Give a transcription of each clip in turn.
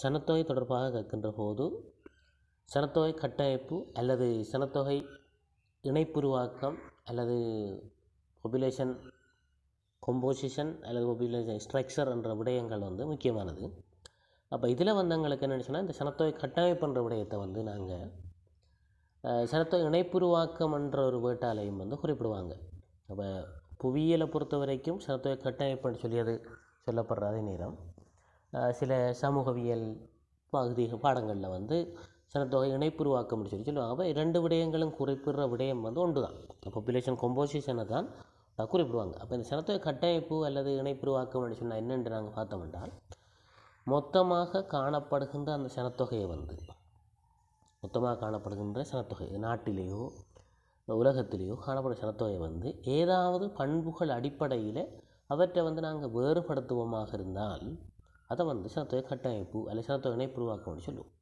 சனத்தொகை தொடர்பாக கேட்கின்ற போது சனத்தொகை கட்டமைப்பு அல்லது சனத்தொகை இணைப்புருவாக்கம் அல்லது பொபிலேஷன் கொம்போசிஷன் அல்லது பொபிலேஷன் ஸ்ட்ரக்சர் என்ற விடயங்கள் வந்து முக்கியமானது அப்போ இதில் வந்தவங்களுக்கு என்ன சொன்னால் இந்த சனத்தொகை கட்டமைப்புன்ற விடயத்தை வந்து நாங்கள் சனத்தொகை இணைப்புருவாக்கம் என்ற ஒரு வேட்டாலையும் வந்து குறிப்பிடுவாங்க அப்போ புவியியலை பொறுத்த வரைக்கும் சனத்தொகை கட்டமைப்புன்னு சொல்லியது சொல்லப்படுற அதே நேரம் சில சமூகவியல் பகுதி பாடங்களில் வந்து சனத்தொகை இணைப்புருவாக்கம் சொல்லி சொல்லுவாங்க அப்போ ரெண்டு விடயங்களும் குறிப்பிடுற விடயம் வந்து ஒன்று தான் பாப்புலேஷன் கொம்போசிஷனை தான் குறிப்பிடுவாங்க அப்போ இந்த சனத்தொகை கட்டமைப்பு அல்லது இணைப்புருவாக்கம் அப்படின்னு சொன்னால் என்னென்று நாங்கள் பார்த்தோம் என்றால் மொத்தமாக காணப்படுகின்ற அந்த சனத்தொகையை வந்து மொத்தமாக காணப்படுகின்ற சனத்தொகை நாட்டிலேயோ உலகத்திலேயோ காணப்படும் சனத்தொகை வந்து ஏதாவது பண்புகள் அடிப்படையில் அவற்றை வந்து நாங்கள் வேறுபடுத்துவோமாக இருந்தால் அதை வந்து சனத்தொகை கட்டமைப்பு அல்லது சனத்தொகை உருவாக்கணும்னு சொல்லுவோம்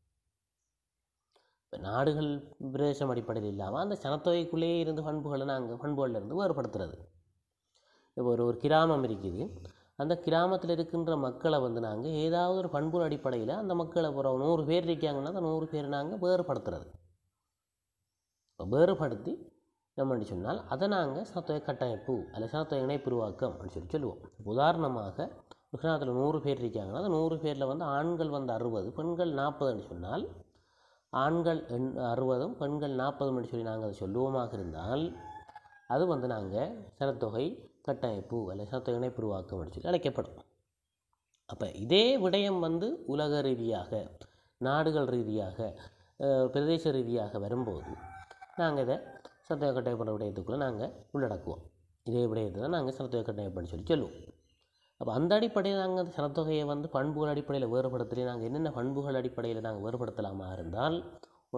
இப்போ நாடுகள் பிரதேசம் அடிப்படையில் இல்லாமல் அந்த சனத்தொகைக்குள்ளேயே இருந்து பண்புகளை நாங்கள் பண்புகளில் இருந்து வேறுபடுத்துறது இப்போ ஒரு ஒரு கிராமம் இருக்குது அந்த கிராமத்தில் இருக்கின்ற மக்களை வந்து நாங்கள் ஏதாவது ஒரு பண்புகள் அடிப்படையில் அந்த மக்களை ஒரு நூறு பேர் இருக்காங்கன்னா அந்த நூறு பேர் நாங்கள் வேறுபடுத்துறது வேறுபடுத்தி நம்ம சொன்னால் அதை நாங்கள் சனத்தொகை கட்டமைப்பு அல்ல சனத்தொகை இணைப்புருவாக்கம் அப்படின்னு சொல்லி சொல்லுவோம் உதாரணமாக விக்னாத்தில் நூறு பேர் இருக்காங்கன்னா அந்த நூறு பேரில் வந்து ஆண்கள் வந்து அறுபது பெண்கள் நாற்பதுன்னு சொன்னால் ஆண்கள் எண் அறுபதும் பெண்கள் நாற்பதும் சொல்லி நாங்கள் அதை சொல்லுவோமாக இருந்தால் அது வந்து நாங்கள் சனத்தொகை கட்டமைப்பு அல்ல சனத்தொகை என்று சொல்லி அழைக்கப்படும் அப்போ இதே விடயம் வந்து உலக ரீதியாக நாடுகள் ரீதியாக பிரதேச ரீதியாக வரும்போது நாங்கள் இதை சனத்தொகை கட்டமைப்பு விடயத்துக்குள்ளே நாங்கள் உள்ளடக்குவோம் இதே விடயத்தை தான் நாங்கள் சனத்தொகை கட்டமைப்புன்னு சொல்லி சொல்லுவோம் அப்போ அந்த அடிப்படையில் நாங்கள் அந்த சனத்தொகையை வந்து பண்புகள் அடிப்படையில் வேறுபடுத்துகிறே நாங்கள் என்னென்ன பண்புகள் அடிப்படையில் நாங்கள் வேறுபடுத்தலாமா இருந்தால்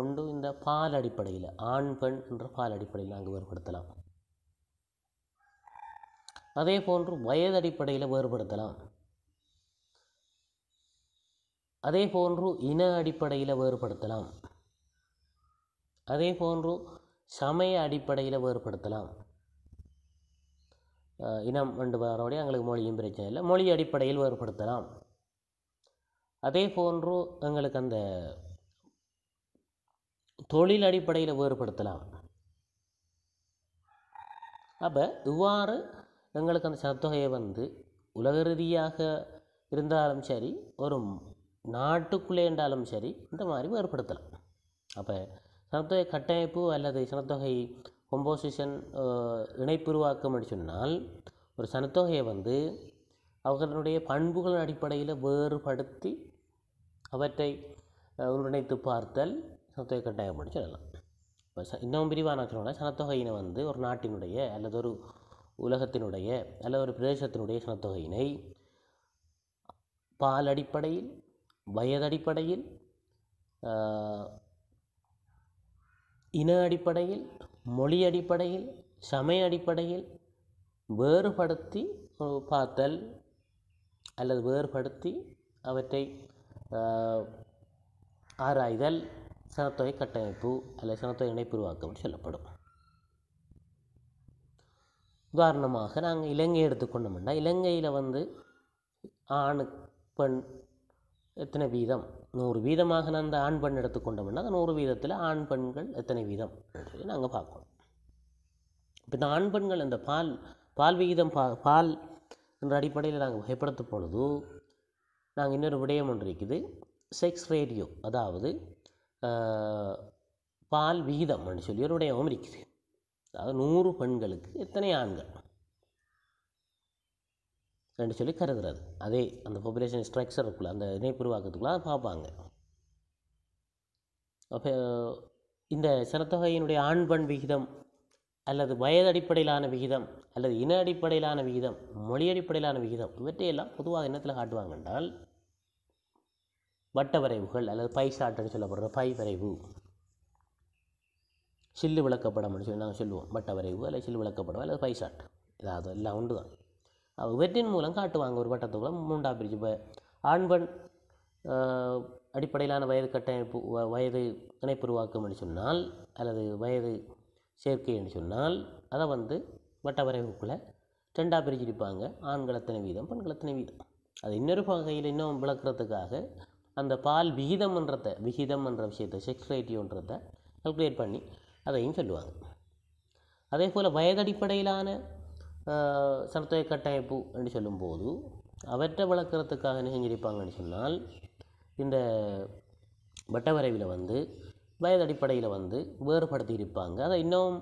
ஒன்று இந்த பால் அடிப்படையில் ஆண் பெண் என்ற பால் அடிப்படையில் நாங்கள் வேறுபடுத்தலாம் அதே போன்று வயது அடிப்படையில் வேறுபடுத்தலாம் அதே போன்று இன அடிப்படையில் வேறுபடுத்தலாம் அதே போன்று சமய அடிப்படையில் வேறுபடுத்தலாம் இனம் என்பதோடைய எங்களுக்கு மொழியும் பிரச்சனை இல்லை மொழி அடிப்படையில் வேறுபடுத்தலாம் அதே போன்று எங்களுக்கு அந்த தொழில் அடிப்படையில் வேறுபடுத்தலாம் அப்போ இவ்வாறு எங்களுக்கு அந்த சனத்தொகையை வந்து உலக ரீதியாக இருந்தாலும் சரி ஒரு நாட்டுக்குள்ளே இருந்தாலும் சரி இந்த மாதிரி வேறுபடுத்தலாம் அப்போ சனத்தொகை கட்டமைப்பு அல்லது சனத்தொகை கொம்போசிஷன் இணைப்புருவாக்கம் அப்படி சொன்னால் ஒரு சனத்தொகையை வந்து அவர்களுடைய பண்புகள் அடிப்படையில் வேறுபடுத்தி அவற்றை ஒருங்கிணைத்து பார்த்தல் சனத்தொகை கட்டாயம் அப்படி சொல்லலாம் இப்போ ச இன்னும் விரிவான சொல்லலாம் சனத்தொகையினை வந்து ஒரு நாட்டினுடைய அல்லது ஒரு உலகத்தினுடைய அல்லது ஒரு பிரதேசத்தினுடைய சனத்தொகையினை பால் அடிப்படையில் வயதடிப்படையில் இன அடிப்படையில் மொழி அடிப்படையில் சமய அடிப்படையில் வேறுபடுத்தி பார்த்தல் அல்லது வேறுபடுத்தி அவற்றை ஆராய்தல் சனத்தொகை கட்டமைப்பு அல்லது சனத்தொகை இணைப்புருவாக்கம் அப்படின்னு சொல்லப்படும் உதாரணமாக நாங்கள் இலங்கையை எடுத்துக்கொண்டோம்னா இலங்கையில் வந்து ஆணு பெண் எத்தனை வீதம் நூறு வீதமாக அந்த ஆண் பெண் எடுத்துக்கொண்டோம்னா அந்த நூறு வீதத்தில் ஆண் பெண்கள் எத்தனை வீதம் சொல்லி நாங்கள் பார்க்கணும் இப்போ இந்த ஆண் பெண்கள் அந்த பால் பால் விகிதம் பா பால் என்ற அடிப்படையில் நாங்கள் வகைப்படுத்தும் பொழுது நாங்கள் இன்னொரு விடயம் ஒன்று இருக்குது செக்ஸ் ரேடியோ அதாவது பால் விகிதம் அப்படின்னு சொல்லி ஒரு விடயமும் இருக்குது அதாவது நூறு பெண்களுக்கு எத்தனை ஆண்கள் என்று சொல்லி கருதுறது அதே அந்த பாப்புலேஷன் ஸ்ட்ரக்சருக்குள்ளே அந்த இணைப்புருவாக்கத்துக்குள்ளே அதை பார்ப்பாங்க அப்போ இந்த சனத்தொகையினுடைய ஆண்பண் விகிதம் அல்லது வயது அடிப்படையிலான விகிதம் அல்லது இன அடிப்படையிலான விகிதம் மொழி அடிப்படையிலான விகிதம் இவற்றையெல்லாம் பொதுவாக என்னத்தில் காட்டுவாங்க என்றால் வட்ட வரைவுகள் அல்லது பை சாட்டுன்னு சொல்லப்படுற பை வரைவு சில்லு விளக்கப்படம் அப்படின்னு சொல்லி நாங்கள் சொல்லுவோம் வட்ட வரைவு அல்லது சில்லு விளக்கப்படம் அல்லது பை சாட் ஏதாவது எல்லாம் ஒன்று தான் வெற்றின் மூலம் காட்டுவாங்க ஒரு வட்டத்துக்குள்ள மூன்றாம் பிரிட்ஜு இப்போ ஆண்பன் அடிப்படையிலான வயது கட்டமைப்பு வ வயது இணைப்பு உருவாக்கம்னு சொன்னால் அல்லது வயது சேர்க்கைன்னு சொன்னால் அதை வந்து வட்ட வரைவுக்குள்ளே ரெண்டாக பிரிச்சிருப்பாங்க ஆண்கள் எத்தனை வீதம் பெண்களத்தனை வீதம் அது இன்னொரு வகையில் இன்னும் விளக்குறதுக்காக அந்த பால் விகிதம்ன்றத விகிதம்ன்ற விஷயத்தை செக்ஸ் ரேட்டியோன்றத கல்குலேட் பண்ணி அதையும் சொல்லுவாங்க அதே போல் வயதடிப்படையிலான சர்த்தொகை கட்டாயப்பு என்று சொல்லும்போது அவற்றை வளர்க்குறதுக்காக என்ன சொன்னால் இந்த வட்ட வரைவில் வந்து வயது அடிப்படையில் வந்து வேறுபடுத்தி இருப்பாங்க அதை இன்னும்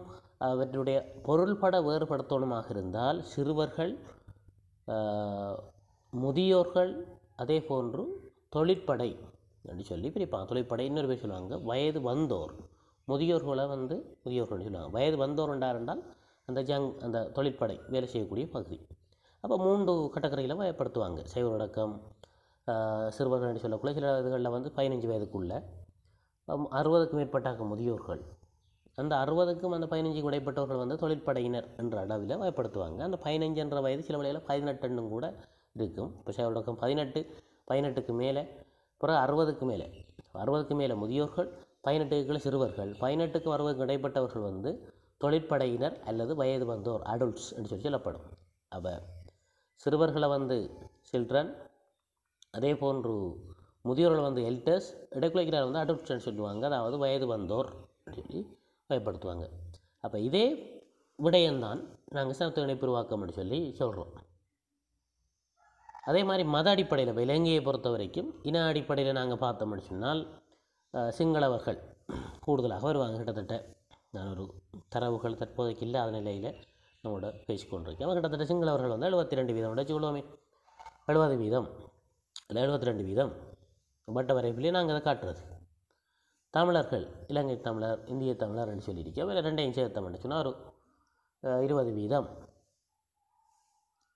அவற்றுடைய பொருள்பட வேறுபடுத்தணுமாக இருந்தால் சிறுவர்கள் முதியோர்கள் அதே போன்று தொழிற்படை அப்படின்னு சொல்லி பிரிப்பாங்க தொழிற்படை இன்னொரு பேர் சொல்லுவாங்க வயது வந்தோர் முதியோர்களை வந்து முதியோர்கள் சொல்லுவாங்க வயது வந்தோர் என்றால் அந்த ஜங் அந்த தொழிற்படை வேலை செய்யக்கூடிய பகுதி அப்போ மூன்று கட்டக்கரையில் வயப்படுத்துவாங்க சைவரடக்கம் சிறுவர்கள் சொல்லக்குள்ள சில இதுகளில் வந்து பதினஞ்சு வயதுக்குள்ள அறுபதுக்கும் மேற்பட்டாக முதியோர்கள் அந்த அறுபதுக்கும் அந்த பதினஞ்சுக்கு இடைப்பட்டவர்கள் வந்து தொழிற்படையினர் என்ற அளவில் வயப்படுத்துவாங்க அந்த பதினஞ்சுன்ற வயது சில வழியில் பதினெட்டுன்னு கூட இருக்கும் இப்போ சைவரடக்கம் பதினெட்டு பதினெட்டுக்கு மேலே பிறகு அறுபதுக்கு மேலே அறுபதுக்கு மேலே முதியோர்கள் பதினெட்டுக்குள்ள சிறுவர்கள் பதினெட்டுக்கும் அறுபதுக்கு இடைப்பட்டவர்கள் வந்து தொழிற்படையினர் அல்லது வயது வந்தோர் அடல்ட்ஸ் என்று சொல்லி சொல்லப்படும் அப்போ சிறுவர்களை வந்து சில்ட்ரன் அதே போன்று முதியோர்கள் வந்து எல்டர்ஸ் இடைக்குலைக்கிறார் வந்து அடல்ட்ஸ்ன்னு சொல்லுவாங்க அதாவது வயது வந்தோர் சொல்லி பயப்படுத்துவாங்க அப்போ இதே விடயம்தான் நாங்கள் சிறப்பு இணைப்பு உருவாக்கம்னு சொல்லி சொல்கிறோம் அதே மாதிரி மத அடிப்படையில் இப்போ இலங்கையை பொறுத்த வரைக்கும் இன அடிப்படையில் நாங்கள் பார்த்தோம்னு சொன்னால் சிங்களவர்கள் கூடுதலாக வருவாங்க கிட்டத்தட்ட நான் ஒரு தரவுகள் தற்போதைக்கு இல்லாத நிலையில் நம்மளோட பேசிக்கொண்டிருக்கேன் அவன் கிட்டத்தட்ட சிங்களவர்கள் வந்து எழுபத்தி ரெண்டு வீதம் வச்சுக்கொள்வோமே எழுபது வீதம் இல்லை எழுபத்தி ரெண்டு வீதம் வட்ட வரைப்பிலே நாங்கள் அதை காட்டுறது தமிழர்கள் இலங்கை தமிழர் இந்திய தமிழர்னு சொல்லியிருக்கோம் வேறு ரெண்டையும் சேர்த்தோம்னு சொன்னால் ஒரு இருபது வீதம்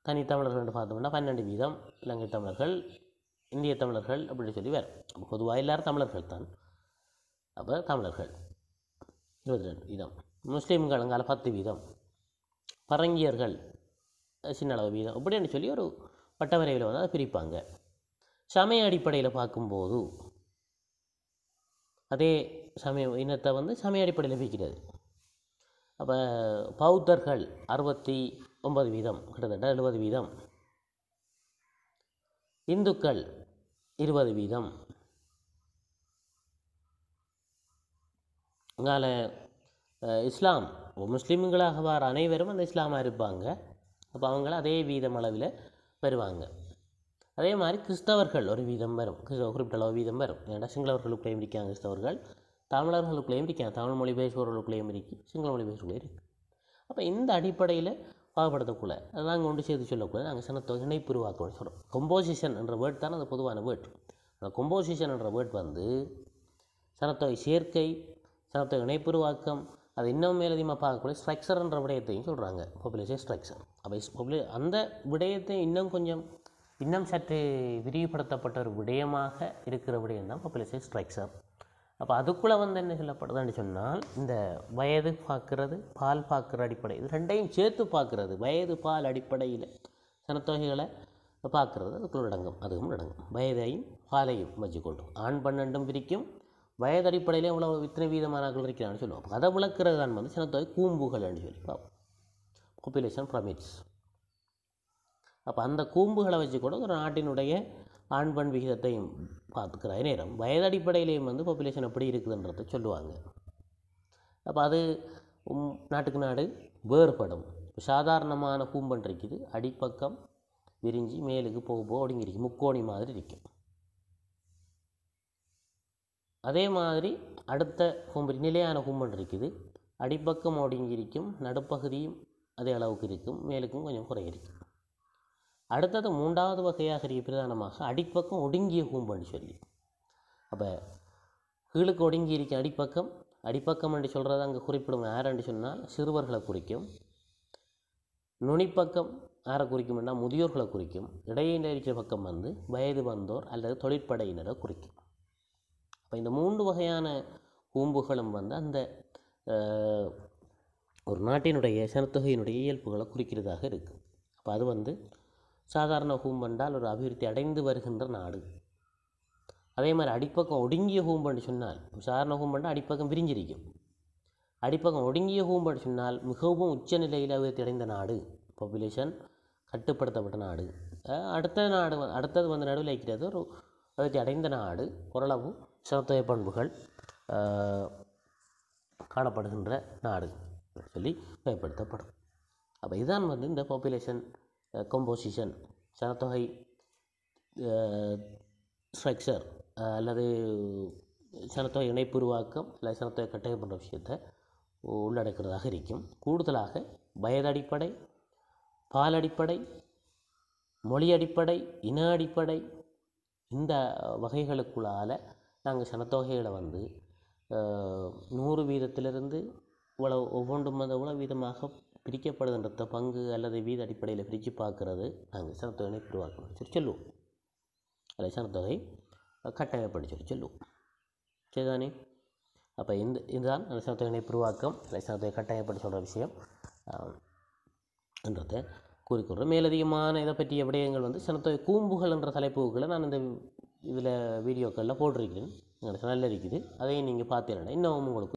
தனி தமிழர்கள் பார்த்தோம்னா பன்னெண்டு வீதம் இலங்கை தமிழர்கள் இந்திய தமிழர்கள் அப்படின்னு சொல்லி வேறு பொதுவாக எல்லோரும் தமிழர்கள் தான் அப்போ தமிழர்கள் இருபத்தி ரெண்டு வீதம் முஸ்லீம்கள் பத்து வீதம் பரங்கியர்கள் சின்ன அளவு வீதம் அப்படின்னு சொல்லி ஒரு விரைவில் வந்து அதை பிரிப்பாங்க சமய அடிப்படையில் பார்க்கும்போது அதே சமய இனத்தை வந்து சமய அடிப்படையில் பிரிக்கிறது அப்போ பௌத்தர்கள் அறுபத்தி ஒன்பது வீதம் கிட்டத்தட்ட எழுபது வீதம் இந்துக்கள் இருபது வீதம் அதனால் இஸ்லாம் முஸ்லீம்களாக வார் அனைவரும் அந்த இஸ்லாமாக இருப்பாங்க அப்போ அவங்கள அதே வீதம் அளவில் வருவாங்க அதே மாதிரி கிறிஸ்தவர்கள் ஒரு வீதம் வரும் குறிப்பிட்ட அளவு வீதம் வரும் ஏன்னா சிங்களவர்களுக்குள்ளேயும் இருக்காங்க கிறிஸ்தவர்கள் தமிழர்களுக்குள்ளேயும் இருக்காங்க தமிழ் மொழி பேசுபவர்களுக்குள்ளேயும் இருக்கு சிங்கள மொழி பேசுபவர்களையும் இருக்குது அப்போ இந்த அடிப்படையில் பாகுபடுத்தக்கூடாது அதை நாங்கள் ஒன்று சேர்த்து சொல்லக்கூடாது நாங்கள் சின்ன இணைப்பு உருவாக்கணும்னு சொல்கிறோம் கொம்போசிஷன் என்ற வேர்ட் தான் அது பொதுவான வேர்ட் அந்த கொம்போசிஷன் என்ற வேர்ட் வந்து சனத்தொகை சேர்க்கை சாப்பிட்ட இணைப்புருவாக்கம் அது இன்னும் மேலதிகமாக பார்க்கக்கூடிய ஸ்ட்ரக்சர்ன்ற விடயத்தையும் சொல்கிறாங்க பாப்புலேஷன் ஸ்ட்ரக்சர் அப்போ அந்த விடயத்தை இன்னும் கொஞ்சம் இன்னும் சற்று விரிவுபடுத்தப்பட்ட ஒரு விடயமாக இருக்கிற விடயம் தான் பாப்புலேஷன் ஸ்ட்ரக்சர் அப்போ அதுக்குள்ளே வந்து என்ன சொல்லப்படுதுன்னு சொன்னால் இந்த வயது பார்க்குறது பால் பார்க்குற அடிப்படை இது ரெண்டையும் சேர்த்து பார்க்குறது வயது பால் அடிப்படையில் சனத்தொகைகளை பார்க்குறது அதுக்குள்ள அடங்கும் அதுவும் அடங்கும் வயதையும் பாலையும் வச்சுக்கொள்ளும் ஆண் பன்னெண்டும் பிரிக்கும் வயது அடிப்படையில் இவ்வளோ இத்தனை வீதமானார்கள் இருக்கிறான்னு சொல்லுவோம் அதை விளக்குறது தான் வந்து சின்னத்தொகை கூம்புகள்னு சொல்லி பார்ப்போம் பாப்புலேஷன் ப்ரமிட்ஸ் அப்போ அந்த கூம்புகளை வச்சு கூட ஒரு நாட்டினுடைய ஆண் பண் விகிதத்தையும் பார்த்துக்கிற நேரம் வயது அடிப்படையிலையும் வந்து பாப்புலேஷன் எப்படி இருக்குதுன்றத சொல்லுவாங்க அப்போ அது நாட்டுக்கு நாடு வேறுபடும் சாதாரணமான கூம்பன் இருக்குது அடிப்பக்கம் விரிஞ்சு மேலுக்கு போக போக அப்படிங்கிருக்கு முக்கோணி மாதிரி இருக்கும் அதே மாதிரி அடுத்த கூம்பு நிலையான கும்பல் இருக்குது அடிப்பக்கம் ஒடுங்கி இருக்கும் நடுப்பகுதியும் அதே அளவுக்கு இருக்கும் மேலுக்கும் கொஞ்சம் குறை இருக்கும் அடுத்தது மூன்றாவது வகையாக இருக்க பிரதானமாக அடிப்பக்கம் ஒடுங்கிய கும்பல்னு சொல்லி அப்போ கீழுக்கு ஒடுங்கி இருக்கும் அடிப்பக்கம் அடிப்பக்கம் என்று சொல்கிறது அங்கே குறிப்பிடும் யாரென்று சொன்னால் சிறுவர்களை குறிக்கும் நுனிப்பக்கம் யாரை குறிக்கும்னா முதியோர்களை குறிக்கும் இடையில இருக்கிற பக்கம் வந்து வயது வந்தோர் அல்லது தொழிற்படையினரை குறிக்கும் அப்போ இந்த மூன்று வகையான கூம்புகளும் வந்து அந்த ஒரு நாட்டினுடைய சனத்தொகையினுடைய இயல்புகளை குறிக்கிறதாக இருக்குது அப்போ அது வந்து சாதாரண ஹூம்பண்டால் ஒரு அபிவிருத்தி அடைந்து வருகின்ற நாடு அதே மாதிரி அடிப்பக்கம் ஒடுங்கிய ஹூம்பண்டு சொன்னால் சாதாரண ஹூம்பண்டா அடிப்பக்கம் விரிஞ்சிருக்கும் அடிப்பக்கம் ஒடுங்கிய ஹூம்பண்டு சொன்னால் மிகவும் உச்ச நிலையில் அபிவிருத்தி அடைந்த நாடு பாப்புலேஷன் கட்டுப்படுத்தப்பட்ட நாடு அடுத்த நாடு அடுத்தது வந்து நடுவில் இருக்கிறது ஒரு அபிவிருத்தி அடைந்த நாடு ஓரளவு சமத்துவ பண்புகள் காணப்படுகின்ற நாடு சொல்லி பயன்படுத்தப்படும் அப்போ இதுதான் வந்து இந்த பாப்புலேஷன் கம்போசிஷன் சனத்தொகை ஸ்ட்ரக்சர் அல்லது சனத்தொகை இணைப்புருவாக்கம் அல்லது சனத்தொகை கட்டகம் போன்ற விஷயத்தை உள்ளடக்கிறதாக இருக்கும் கூடுதலாக வயதடிப்படை பால் அடிப்படை மொழி அடிப்படை இன அடிப்படை இந்த வகைகளுக்குள்ளால் நாங்கள் சனத்தொகையில் வந்து நூறு வீதத்திலிருந்து இவ்வளோ ஒவ்வொன்றும் வந்து இவ்வளோ வீதமாக பிரிக்கப்படுதுன்றத பங்கு அல்லது வீத அடிப்படையில் பிரித்து பார்க்கறது நாங்கள் சனத்தொகையை உருவாக்கணும் சொல்லி சொல்லுவோம் அல்லது சனத்தொகை கட்டமைப்படி சொல்லி சொல்லுவோம் சரிதானே அப்போ இந்த இதுதான் லட்சணத்தொகை இணைப்புருவாக்கம் லட்சணத்தொகை கட்டாயப்பட்டு சொல்கிற விஷயம் என்றதை கூறிக்கொள்கிறோம் மேலதிகமான இதை பற்றிய விடயங்கள் வந்து சனத்தொகை கூம்புகள் என்ற தலைப்புகளை நான் இந்த இதில் வீடியோக்களில் போட்டிருக்கேன் எனக்கு சேனலில் இருக்குது அதையும் நீங்கள் பார்த்தீங்கன்னா இன்னும் உங்களுக்கு